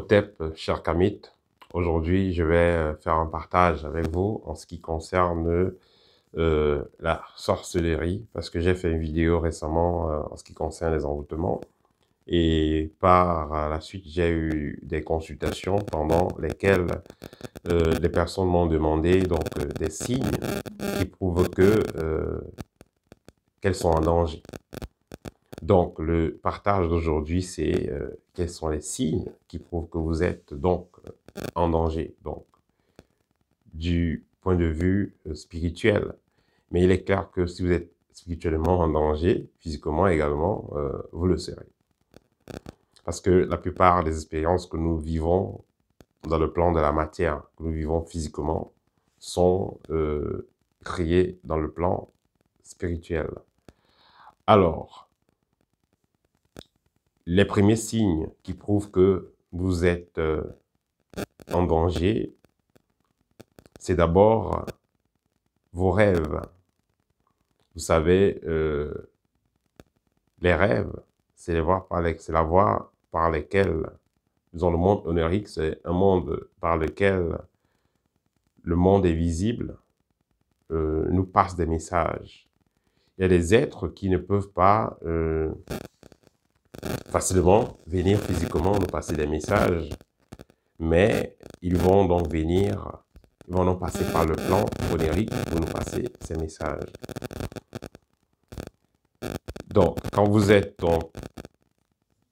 Tep, euh, cher Kamit. Aujourd'hui, je vais euh, faire un partage avec vous en ce qui concerne euh, la sorcellerie, parce que j'ai fait une vidéo récemment en ce qui concerne les envoûtements. Et par la suite, j'ai eu des consultations pendant lesquelles des personnes m'ont demandé donc des signes qui prouvent que qu'elles sont en danger. Donc, le partage d'aujourd'hui, c'est euh, quels sont les signes qui prouvent que vous êtes donc euh, en danger, donc du point de vue euh, spirituel. Mais il est clair que si vous êtes spirituellement en danger, physiquement également, vous le serez. Parce que la plupart des expériences que nous vivons dans le plan de la matière, que nous vivons physiquement, sont créées dans le plan spirituel. Alors, les premiers signes qui prouvent que vous êtes euh, en danger, c'est d'abord vos rêves. Vous savez, euh, les rêves, c'est la voie par laquelle, disons, le monde onirique, c'est un monde par lequel le monde est visible, euh, nous passe des messages. Il y a des êtres qui ne peuvent pas facilement venir physiquement nous passer des messages, mais ils vont donc venir, ils vont donc passer par le plan onirique pour nous passer ces messages. Donc, quand vous êtes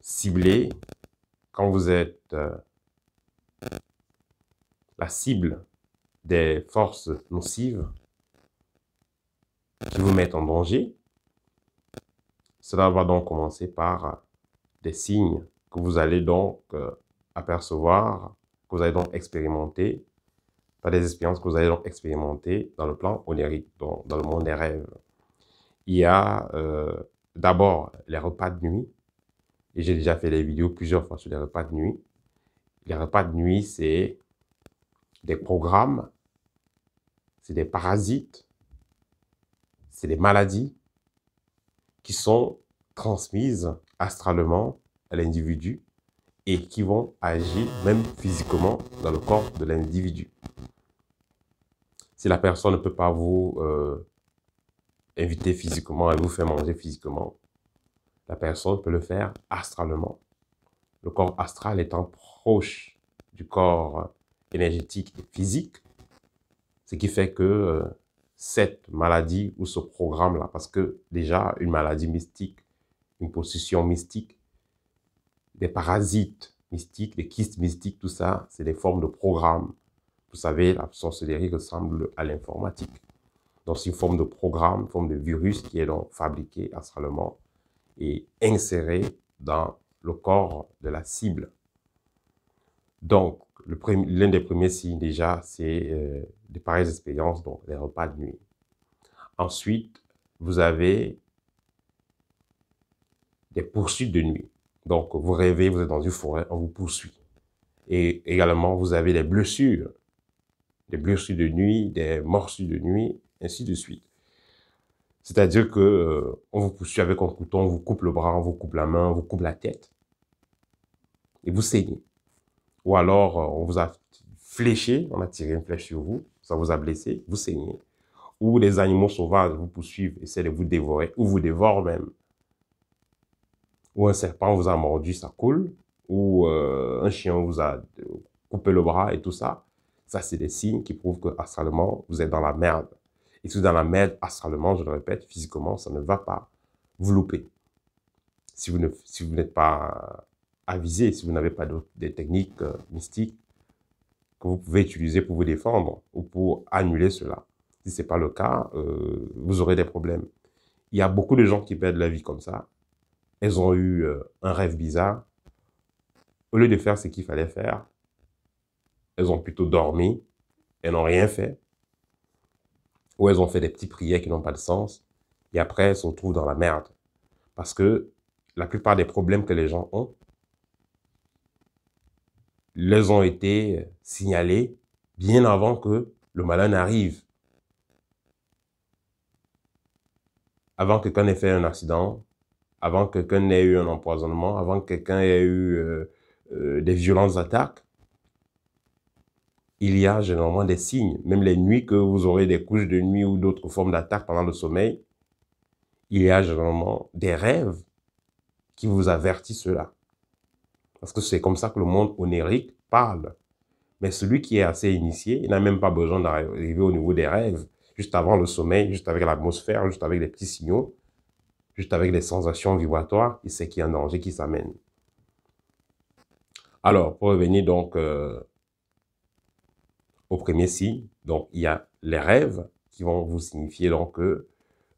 ciblé, quand vous êtes euh, la cible des forces nocives qui vous mettent en danger, cela va donc commencer par des signes que vous allez donc euh, apercevoir, que vous allez donc expérimenter, pas des expériences que vous allez donc expérimenter dans le plan onirique, dans le monde des rêves. Il y a euh, d'abord les repas de nuit, et j'ai déjà fait des vidéos plusieurs fois sur les repas de nuit. Les repas de nuit, c'est des programmes, c'est des parasites, c'est des maladies qui sont transmises astralement à l'individu et qui vont agir même physiquement dans le corps de l'individu. Si la personne ne peut pas vous euh, inviter physiquement, et vous faire manger physiquement, la personne peut le faire astralement. Le corps astral étant proche du corps énergétique et physique, ce qui fait que euh, cette maladie ou ce programme-là, parce que déjà une maladie mystique une possession mystique, des parasites mystiques, des kystes mystiques, tout ça, c'est des formes de programmes. Vous savez, la sorcellerie ressemble à l'informatique. Donc c'est une forme de programme, une forme de virus qui est donc fabriqué astralement et inséré dans le corps de la cible. Donc, l'un des premiers signes déjà, c'est euh, des pareilles expériences, donc les repas de nuit. Ensuite, vous avez poursuites de nuit. Donc, vous rêvez, vous êtes dans une forêt, on vous poursuit. Et également, vous avez des blessures, des blessures de nuit, des morsures de nuit, ainsi de suite. C'est-à-dire que euh, on vous poursuit avec un couteau, on vous coupe le bras, on vous coupe la main, on vous coupe la tête, et vous saignez. Ou alors, euh, on vous a fléché, on a tiré une flèche sur vous, ça vous a blessé, vous saignez. Ou les animaux sauvages vous poursuivent, et c'est de vous dévorer, ou vous dévorent même ou un serpent vous a mordu, ça coule, ou euh, un chien vous a euh, coupé le bras et tout ça, ça, c'est des signes qui prouvent que astralement, vous êtes dans la merde. Et si vous êtes dans la merde astralement, je le répète, physiquement, ça ne va pas. Vous louper. Si vous n'êtes si pas avisé, si vous n'avez pas des techniques euh, mystiques que vous pouvez utiliser pour vous défendre ou pour annuler cela. Si ce n'est pas le cas, vous aurez des problèmes. Il y a beaucoup de gens qui perdent la vie comme ça, elles ont eu euh, un rêve bizarre. Au lieu de faire ce qu'il fallait faire, elles ont plutôt dormi, elles n'ont rien fait. Ou elles ont fait des petits prières qui n'ont pas de sens. Et après, elles se retrouvent dans la merde. Parce que la plupart des problèmes que les gens ont, les ont été signalés bien avant que le malin n'arrive. Avant que quand ait fait un accident, avant que quelqu'un n'ait eu un empoisonnement, avant que quelqu'un ait eu euh, euh, des violentes attaques, il y a généralement des signes. Même les nuits que vous aurez des couches de nuit ou d'autres formes d'attaques pendant le sommeil, il y a généralement des rêves qui vous avertissent cela. Parce que c'est comme ça que le monde onérique parle. Mais celui qui est assez initié, il n'a même pas besoin d'arriver au niveau des rêves, juste avant le sommeil, juste avec l'atmosphère, juste avec des petits signaux juste avec les sensations vibratoires, il sait qu'il y a un danger qui s'amène. Alors, pour revenir donc euh, au premier signe, donc il y a les rêves qui vont vous signifier donc que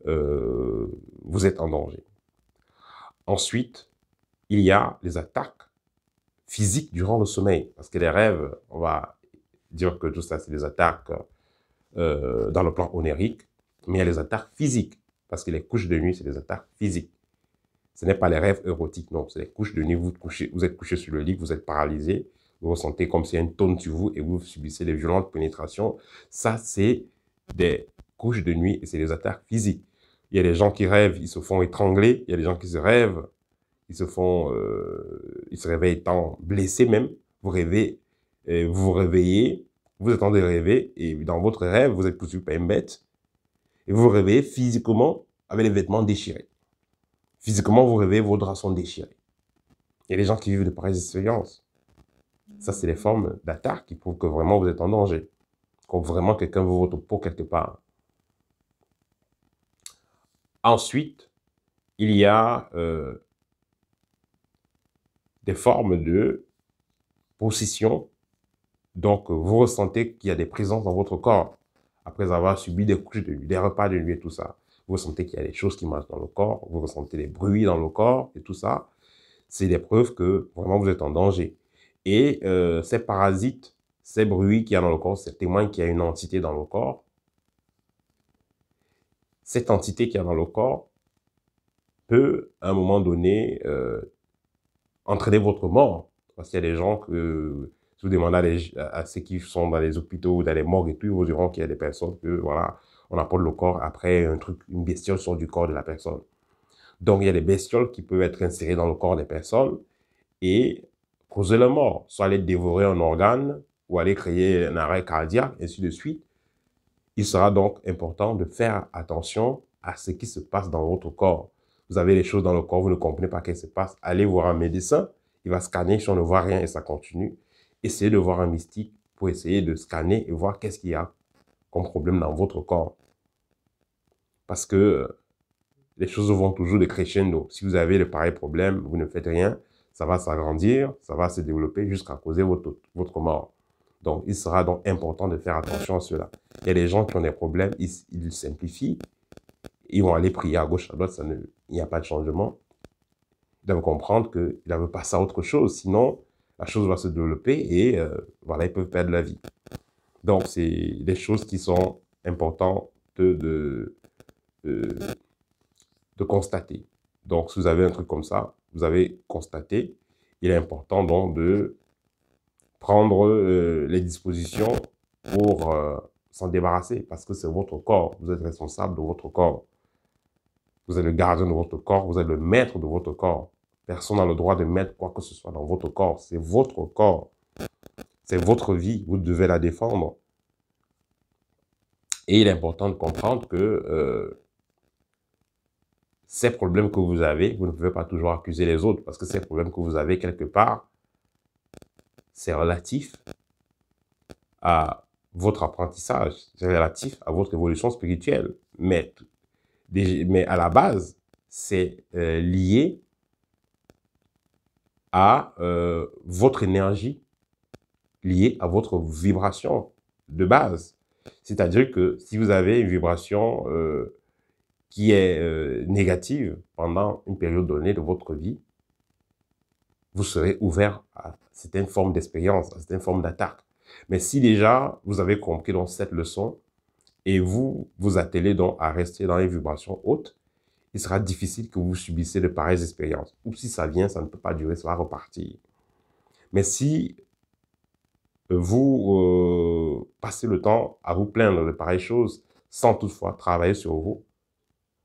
euh, vous êtes en danger. Ensuite, il y a les attaques physiques durant le sommeil, parce que les rêves, on va dire que tout ça, c'est des attaques euh, dans le plan onérique, mais il y a les attaques physiques. Parce que les couches de nuit, c'est des attaques physiques. Ce n'est pas les rêves érotiques, non. C'est les couches de nuit. Vous, couchez, vous êtes couché sur le lit, vous êtes paralysé. Vous ressentez comme s'il y a une tonne sur vous et vous subissez des violentes pénétrations. Ça, c'est des couches de nuit et c'est des attaques physiques. Il y a des gens qui rêvent, ils se font étrangler. Il y a des gens qui se rêvent, ils se font, euh, ils se réveillent étant blessés même. Vous rêvez, euh, vous vous réveillez, vous attendez de rêver et dans votre rêve, vous êtes poursuivi par une bête et vous vous réveillez physiquement avec les vêtements déchirés. Physiquement, vous, rêvez réveillez, vos draps sont déchirés. Il y a des gens qui vivent de pareilles expériences. Ça, c'est les formes d'attaque qui prouvent que vraiment vous êtes en danger. Quand vraiment quelqu'un veut votre peau quelque part. Ensuite, il y a euh, des formes de possession. Donc, vous ressentez qu'il y a des présences dans votre corps après avoir subi des couches de nuit, des repas de nuit et tout ça. Vous ressentez qu'il y a des choses qui marchent dans le corps, vous ressentez des bruits dans le corps et tout ça. C'est des preuves que vraiment vous êtes en danger. Et euh, ces parasites, ces bruits qu'il y a dans le corps, ces témoins qu'il y a une entité dans le corps, cette entité qu'il y a dans le corps peut, à un moment donné, euh, entraîner votre mort. Parce qu'il y a des gens que si vous demandez à, ceux qui sont dans les hôpitaux, ou dans les morgues et tout, ils vous diront qu'il y a des personnes que, voilà, on apporte le corps, après, un truc, une bestiole sort du corps de la personne. Donc, il y a des bestioles qui peuvent être insérées dans le corps des personnes et causer la mort, soit aller dévorer un organe ou aller créer un arrêt cardiaque, ainsi de suite. Il sera donc important de faire attention à ce qui se passe dans votre corps. Vous avez des choses dans le corps, vous ne comprenez pas ce qui se passe. Allez voir un médecin, il va scanner, si on ne voit rien et ça continue essayez de voir un mystique pour essayer de scanner et voir qu'est-ce qu'il y a comme problème dans votre corps. Parce que euh, les choses vont toujours de crescendo. Si vous avez le pareil problème, vous ne faites rien, ça va s'agrandir, ça va se développer jusqu'à causer votre, votre mort. Donc, il sera donc important de faire attention à cela. Il y a des gens qui ont des problèmes, ils, simplifient, ils vont aller prier à gauche, à droite, ça ne, il n'y a pas de changement. Ils doivent comprendre qu'ils doivent pas ça autre chose, sinon la chose va se développer et euh, voilà, ils peuvent perdre la vie. Donc, c'est des choses qui sont importantes de, de, constater. Donc, si vous avez un truc comme ça, vous avez constaté, il est important donc de prendre euh, les dispositions pour euh, s'en débarrasser parce que c'est votre corps. Vous êtes responsable de votre corps. Vous êtes le gardien de votre corps, vous êtes le maître de votre corps. Personne n'a le droit de mettre quoi que ce soit dans votre corps. C'est votre corps. C'est votre vie. Vous devez la défendre. Et il est important de comprendre que euh, ces problèmes que vous avez, vous ne pouvez pas toujours accuser les autres parce que ces problèmes que vous avez quelque part, c'est relatif à votre apprentissage, c'est relatif à votre évolution spirituelle. Mais, mais à la base, c'est euh, lié à euh, votre énergie, liée à votre vibration de base. C'est-à-dire que si vous avez une vibration euh, qui est euh, négative pendant une période donnée de votre vie, vous serez ouvert à certaines formes d'expérience, à certaines formes d'attaque. Mais si déjà vous avez compris dans cette leçon et vous vous attelez donc à rester dans les vibrations hautes, il sera difficile que vous subissiez de pareilles expériences. Ou si ça vient, ça ne peut pas durer, ça va repartir. Mais si euh, vous euh, passez le temps à vous plaindre de pareilles choses sans toutefois travailler sur vous,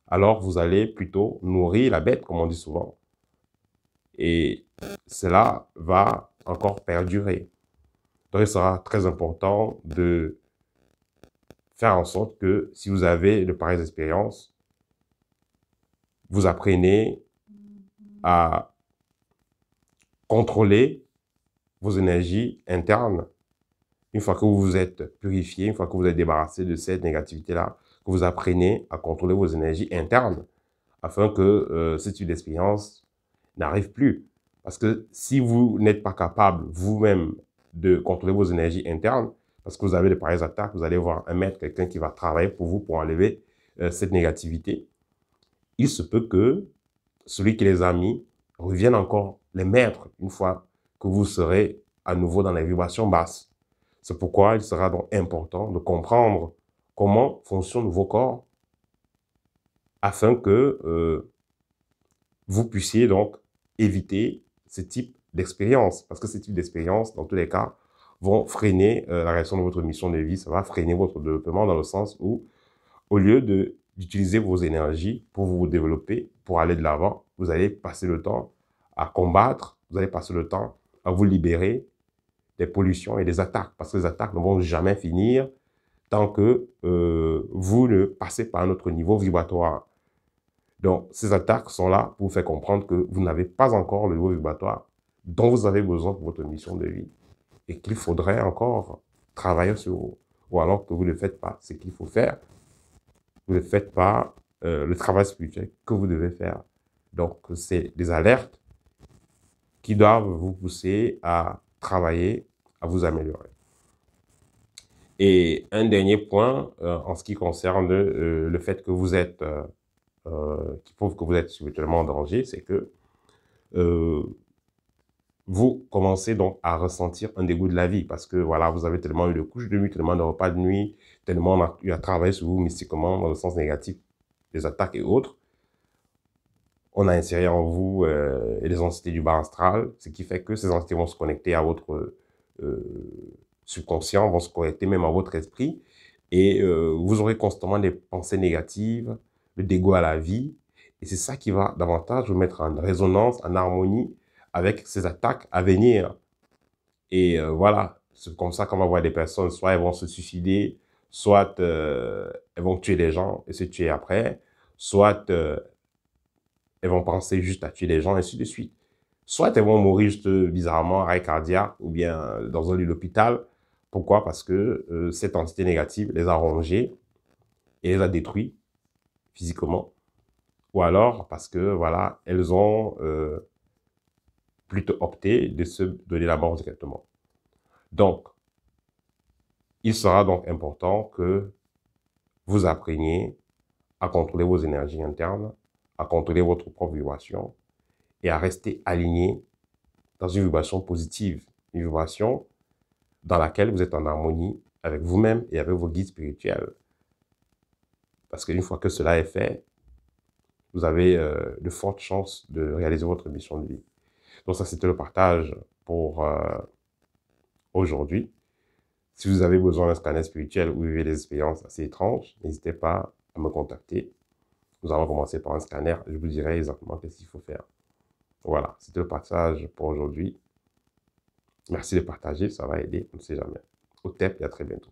alors vous allez plutôt nourrir la bête, comme on dit souvent. Et cela va encore perdurer. Donc il sera très important de faire en sorte que si vous avez de pareilles expériences, vous apprenez à contrôler vos énergies internes. Une fois que vous vous êtes purifié, une fois que vous êtes débarrassé de cette négativité-là, que vous apprenez à contrôler vos énergies internes afin que euh, cette expérience n'arrive plus. Parce que si vous n'êtes pas capable vous-même de contrôler vos énergies internes, parce que vous avez des pareilles attaques, vous allez voir un maître, quelqu'un qui va travailler pour vous pour enlever euh, cette négativité il se peut que celui qui les a mis revienne encore les mettre une fois que vous serez à nouveau dans les vibrations basses. C'est pourquoi il sera donc important de comprendre comment fonctionnent vos corps afin que euh, vous puissiez donc éviter ce type d'expérience. Parce que ce type d'expérience, dans tous les cas, vont freiner euh, la réaction de votre mission de vie, ça va freiner votre développement dans le sens où, au lieu de d'utiliser vos énergies pour vous développer, pour aller de l'avant. Vous allez passer le temps à combattre, vous allez passer le temps à vous libérer des pollutions et des attaques, parce que les attaques ne vont jamais finir tant que euh, vous ne passez pas à notre niveau vibratoire. Donc, ces attaques sont là pour vous faire comprendre que vous n'avez pas encore le niveau vibratoire dont vous avez besoin pour votre mission de vie et qu'il faudrait encore travailler sur vous. Ou alors que vous ne le faites pas, c'est qu'il faut faire vous ne faites pas euh, le travail spirituel que vous devez faire. Donc, c'est des alertes qui doivent vous pousser à travailler, à vous améliorer. Et un dernier point euh, en ce qui concerne euh, le fait que vous êtes, qui prouve que vous êtes spirituellement en danger, c'est que vous commencez donc à ressentir un dégoût de la vie parce que voilà, vous avez tellement eu de couches de nuit, tellement de repas de nuit, tellement on a, il a travaillé sur vous mystiquement dans le sens négatif des attaques et autres. On a inséré en vous euh, les entités du bas astral, ce qui fait que ces entités vont se connecter à votre euh, subconscient, vont se connecter même à votre esprit, et euh, vous aurez constamment des pensées négatives, le dégoût à la vie, et c'est ça qui va davantage vous mettre en résonance, en harmonie avec ces attaques à venir. Et voilà, c'est comme ça qu'on va voir des personnes, soit elles vont se suicider, Soit euh, elles vont tuer les gens et se tuer après, soit euh, elles vont penser juste à tuer les gens, et ainsi de suite. Soit elles vont mourir juste bizarrement, arrêt cardiaque, ou bien euh, dans un lieu d'hôpital. Pourquoi Parce que euh, cette entité négative les a rongées et les a détruits physiquement. Ou alors parce que, voilà, elles ont euh, plutôt opté de se donner la mort directement. Donc, il sera donc important que vous appreniez à contrôler vos énergies internes, à contrôler votre propre vibration et à rester aligné dans une vibration positive, une vibration dans laquelle vous êtes en harmonie avec vous-même et avec vos guides spirituels. Parce qu'une fois que cela est fait, vous avez euh, de fortes chances de réaliser votre mission de vie. Donc ça, c'était le partage pour euh, aujourd'hui. Si vous avez besoin d'un scanner spirituel ou vivez des expériences assez étranges, n'hésitez pas à me contacter. Nous allons commencer par un scanner. Je vous dirai exactement ce qu'il faut faire. Voilà, c'était le partage pour aujourd'hui. Merci de partager, ça va aider, on ne sait jamais. Au TEP et à très bientôt.